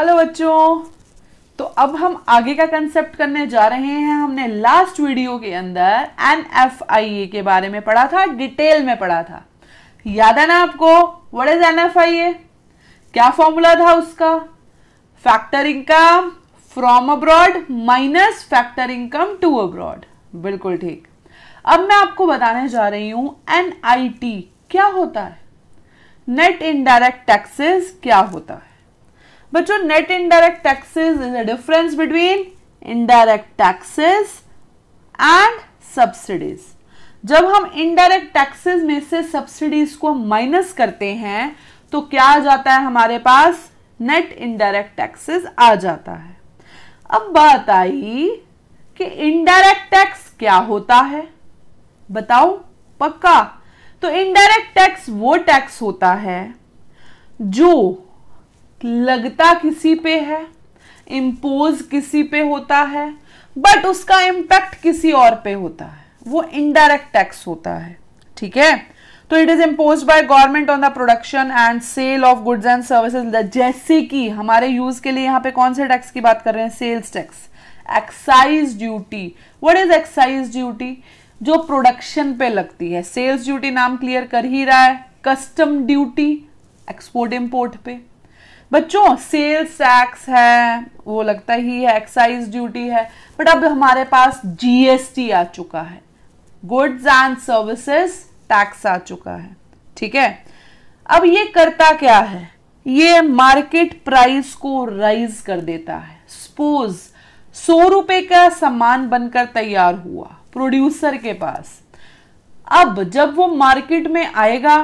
hello बच्चों तो अब हम आगे का कंसेप्ट करने जा रहे हैं हमने लास्ट वीडियो के अंदर एन एफ आई ए के बारे में पढ़ा था डिटेल में पढ़ा था याद है ना आपको what is N F I A क्या फॉर्मूला था उसका factor income from abroad minus factor income to abroad बिल्कुल ठीक अब मैं आपको बताने जा रही हूं एन आई टी क्या होता है नेट इनडायरेक्ट टैक्सेस क्या होता है बच्चों net indirect taxes is a difference between indirect taxes and subsidies जब हम इनडायरेक्ट टैक्सेस में से सब्सिडीज को माइनस करते हैं तो क्या आ जाता है हमारे पास नेट इनडायरेक्ट टैक्सेस आ जाता है अब बात आई कि इनडायरेक्ट टैक्स क्या होता है बताओ पक्का तो इनडायरेक्ट टैक्स वो टैक्स होता है जो लगता किसी पे है इम्पोज किसी पे होता है बट उसका इम्पैक्ट किसी और पे होता है वो इनडायरेक्ट टैक्स होता है ठीक है तो it is impose by government on the production and sale of goods and services जैसे कि हमारे यूज के लिए यहां पे कौन से टैक्स की बात कर रहे हैं sales tax excise duty what is excise duty जो प्रोडक्शन पे लगती है सेल्स ड्यूटी नाम क्लियर कर ही रहा है कस्टम ड्यूटी एक्सपोर्ट इम्पोर्ट पे बच्चों सेल्स टैक्स है वो लगता ही है एक्साइज ड्यूटी है बट अब हमारे पास जीएसटी आ चुका है गुड्स एंड सर्विसेज टैक्स आ चुका है ठीक है अब ये करता क्या है ये मार्केट प्राइस को राइज कर देता है सपोज सौ रुपए का सामान बनकर तैयार हुआ प्रोड्यूसर के पास अब जब वो मार्केट में आएगा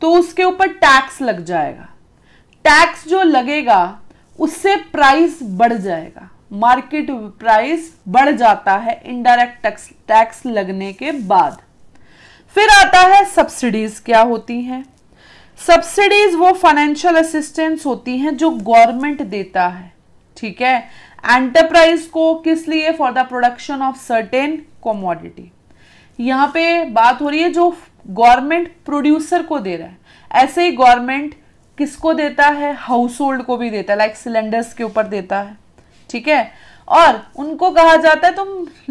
तो उसके ऊपर टैक्स लग जाएगा टैक्स जो लगेगा उससे प्राइस बढ़ जाएगा मार्केट प्राइस बढ़ जाता है इनडायरेक्ट टैक्स टैक्स लगने के बाद फिर आता है सब्सिडीज क्या होती हैं सब्सिडीज वो फाइनेंशियल असिस्टेंस होती हैं जो गवर्नमेंट देता है ठीक है एंटरप्राइज को किस लिए for the production of certain commodity यहां पे बात हो रही है जो गवर्नमेंट प्रोड्यूसर को दे रहा है ऐसे ही गवर्नमेंट किसको देता है हाउस होल्ड को भी देता है लाइक सिलेंडर्स के ऊपर देता है ठीक है और उनको कहा जाता है तुम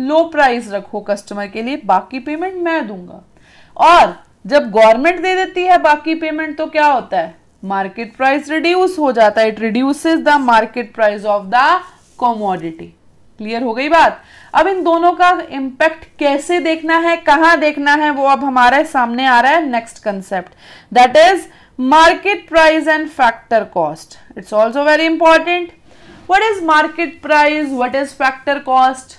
लो प्राइस रखो कस्टमर के लिए बाकी पेमेंट मैं दूंगा और जब गवर्नमेंट दे देती है बाकी पेमेंट तो क्या होता है मार्केट प्राइस रिड्यूस हो जाता है it reduce the market price of the commodity clear हो गई बात अब इन दोनों का इंपैक्ट कैसे देखना है कहां देखना है वो अब हमारे सामने आ रहा है next concept that is market price and factor cost it's also very important what is market price what is factor cost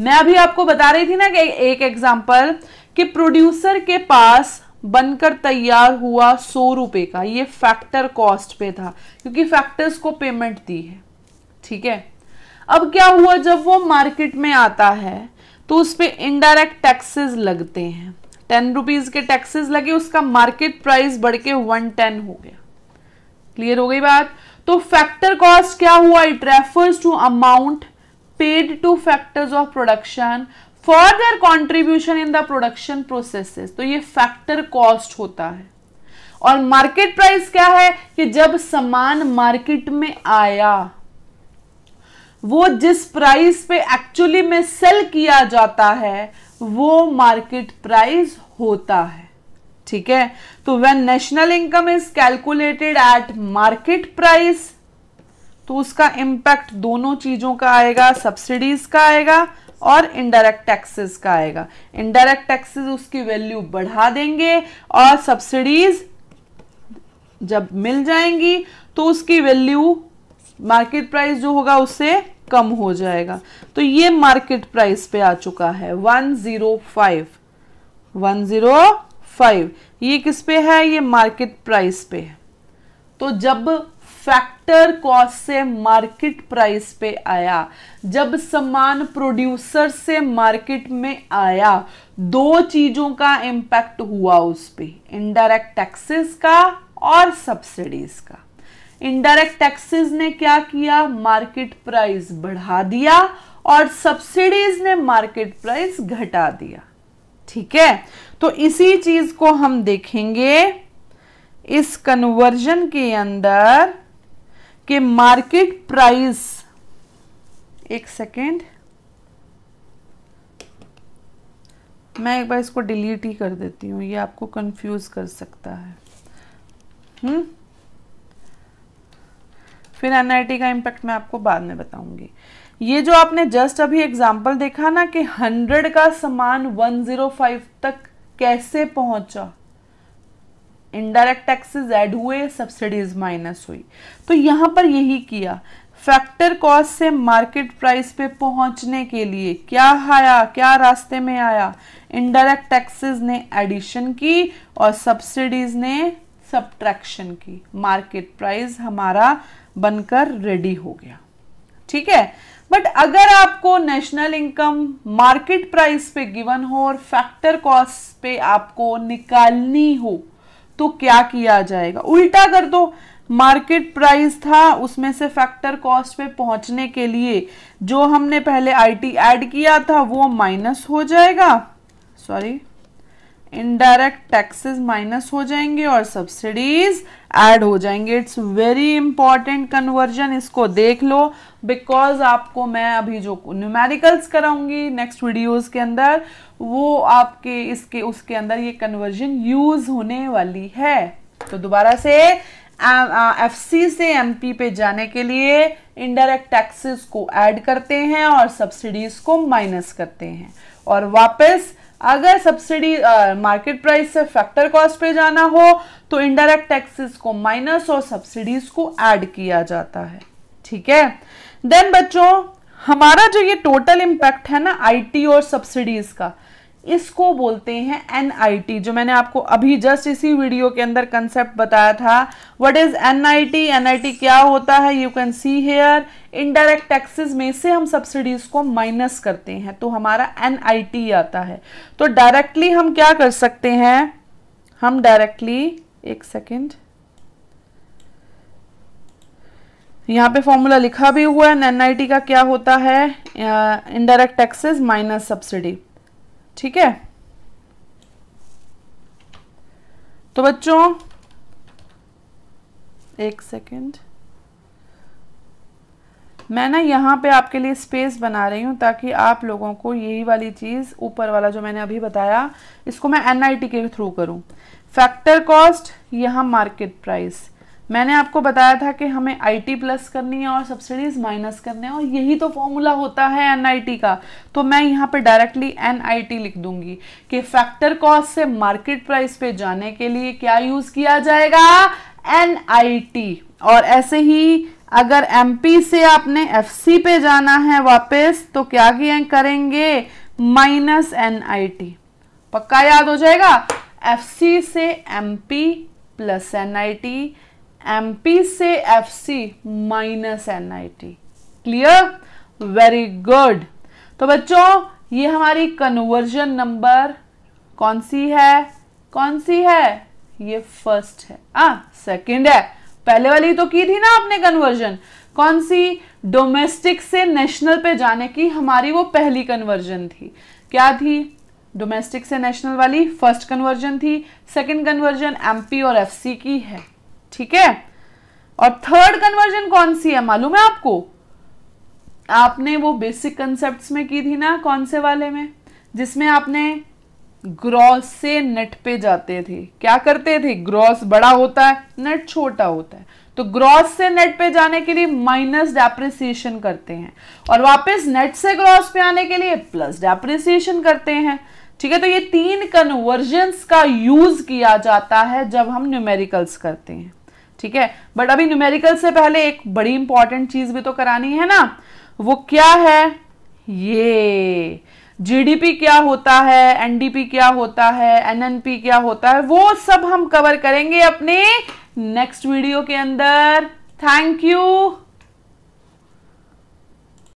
मैं अभी आपको बता रही थी ना कि एक एग्जाम्पल कि प्रोड्यूसर के पास बनकर तैयार हुआ सौ रुपए का ये फैक्टर कॉस्ट पे था क्योंकि फैक्टर्स को पेमेंट दी है ठीक है अब क्या हुआ जब वो मार्केट में आता है तो उस पर इनडायरेक्ट टैक्सेस लगते हैं टेन रुपीज़ के टैक्सेस लगे उसका मार्केट प्राइस बढ़ के वन टेन हो गया क्लियर हो गई बात तो फैक्टर कॉस्ट क्या हुआ it refers to amount paid to factors of production for their contribution in the production processes तो ये फैक्टर कॉस्ट होता है और मार्केट प्राइस क्या है कि जब सामान मार्केट में आया वो जिस प्राइस पे एक्चुअली में सेल किया जाता है वो मार्केट प्राइस होता है ठीक है तो when national income is calculated at market price तो उसका इंपैक्ट दोनों चीजों का आएगा सब्सिडीज का आएगा और इनडायरेक्ट टैक्सेस का आएगा इनडायरेक्ट टैक्सेस उसकी वैल्यू बढ़ा देंगे और सब्सिडीज जब मिल जाएंगी तो उसकी वैल्यू मार्केट प्राइस जो होगा उससे कम हो जाएगा तो ये मार्केट प्राइस पे आ चुका है one zero five one zero five ये किस पे है ये मार्केट प्राइस पे है तो जब फैक्टर कॉस्ट से मार्केट प्राइस पे आया जब सामान प्रोड्यूसर से मार्केट में आया दो चीजों का इम्पैक्ट हुआ उस पर इनडायरेक्ट टैक्सेस का और सब्सिडीज का इनडायरेक्ट टैक्सेस ने क्या किया मार्केट प्राइस बढ़ा दिया और सब्सिडीज ने मार्केट प्राइस घटा दिया ठीक है तो इसी चीज को हम देखेंगे इस कन्वर्जन के अंदर कि मार्केट प्राइस एक सेकेंड मैं एक बार इसको डिलीट ही कर देती हूँ ये आपको कंफ्यूज कर सकता है हम्म फिर एनआईटी का इम्पैक्ट मैं आपको बाद में बताऊंगी ये जो आपने जस्ट अभी एग्जाम्पल देखा ना कि हंड्रेड का सामान वन जीरो फाइव तक कैसे पहुंचा इनडायरेक्ट टैक्सेस ऐड हुए सब्सिडीज माइनस हुई तो यहां पर यही किया फैक्टर कॉस्ट से मार्केट प्राइस पे पहुंचने के लिए क्या आया क्या रास्ते में आया इनडायरेक्ट टैक्सेस ने एडिशन की और सब्सिडीज ने सब्ट्रैक्शन की मार्केट प्राइस हमारा बनकर रेडी हो गया ठीक है बट अगर आपको नेशनल इनकम मार्केट प्राइस पे गिवन हो और फैक्टर कॉस्ट पे आपको निकालनी हो तो क्या किया जाएगा उल्टा कर दो मार्केट प्राइस था उसमें से फैक्टर कॉस्ट पे पहुंचने के लिए जो हमने पहले आईटी ऐड किया था वो माइनस हो जाएगा सॉरी इनडायरेक्ट टैक्सेस माइनस हो जाएंगे और सब्सिडीज ऐड हो जाएंगे इट्स वेरी इंपॉर्टेंट कन्वर्जन इसको देख लो बिकॉज आपको मैं अभी जो न्यूमेरिकल्स कराऊंगी नेक्स्ट वीडियोस के अंदर वो आपके इसके उसके अंदर ये कन्वर्जन यूज होने वाली है तो दोबारा से एफ सी से एम पी पे जाने के लिए इनडायरेक्ट टैक्सेस को ऐड करते हैं और सब्सिडीज को माइनस करते हैं और वापस अगर सब्सिडी मार्केट प्राइस से फैक्टर कॉस्ट पे जाना हो तो इनडायरेक्ट टैक्सेस को माइनस और सब्सिडीज को ऐड किया जाता है ठीक है देन बच्चों हमारा जो ये टोटल इम्पैक्ट है ना आईटी और सब्सिडीज का इसको बोलते हैं एन जो मैंने आपको अभी जस्ट इसी वीडियो के अंदर कंसेप्ट बताया था वट इज एनआईटी एनआईटी क्या होता है you can see here indirect taxes में से हम सब्सिडीज को माइनस करते हैं तो हमारा एनआईटी आता है तो डायरेक्टली हम क्या कर सकते हैं हम डायरेक्टली एक सेकेंड यहाँ पे फॉर्मूला लिखा भी हुआ है एनआईटी का क्या होता है इनडायरेक्ट टैक्सेस माइनस सब्सिडी ठीक है तो बच्चों एक सेकेंड मैं ना यहाँ पे आपके लिए स्पेस बना रही हूँ ताकि आप लोगों को यही वाली चीज़ ऊपर वाला जो मैंने अभी बताया इसको मैं एनआईटी के थ्रू करूँ फैक्टर कॉस्ट यहाँ मार्केट प्राइस मैंने आपको बताया था कि हमें आई टी प्लस करनी है और सब्सिडीज माइनस करने हैं और यही तो फॉर्मूला होता है एन आई टी का तो मैं यहाँ पर डायरेक्टली एन आई टी लिख दूंगी कि फैक्टर कॉस्ट से मार्केट प्राइस पे जाने के लिए क्या यूज़ किया जाएगा एन आई टी और ऐसे ही अगर एम पी से आपने एफ सी पे जाना है वापस तो क्या करेंगे माइनस एन आई टी पक्का याद हो जाएगा एफ सी से M P plus N I T M P से F C minus N I T clear very good तो बच्चों ये हमारी कन्वर्जन नंबर कौन सी है कौन सी है ये फर्स्ट है आ हाँ, सेकंड है पहले वाली तो की थी ना आपने कन्वर्जन कौन सी डोमेस्टिक से नेशनल पे जाने की हमारी वो पहली कन्वर्जन थी क्या थी डोमेस्टिक से नेशनल वाली फर्स्ट कन्वर्जन थी सेकंड कन्वर्जन एमपी और एफसी की है ठीक है और थर्ड कन्वर्जन कौन सी है मालूम है आपको आपने वो बेसिक कंसेप्ट में की थी ना कौन से वाले में जिसमें आपने ग्रॉस से नेट पे जाते थे क्या करते थे ग्रॉस बड़ा होता है नेट छोटा होता है तो ग्रॉस से नेट पे जाने के लिए माइनस डेप्रिसिएशन करते हैं और वापस नेट से ग्रॉस पे आने के लिए प्लस डेप्रिसिएशन करते हैं ठीक है तो ये तीन कन्वर्जन का यूज किया जाता है जब हम न्यूमेरिकल्स करते हैं ठीक है बट अभी न्यूमेरिकल से पहले एक बड़ी इंपॉर्टेंट चीज भी तो करानी है ना वो क्या है ये जीडीपी क्या होता है एनडीपी क्या होता है एनएनपी क्या होता है वो सब हम कवर करेंगे अपने नेक्स्ट वीडियो के अंदर थैंक यू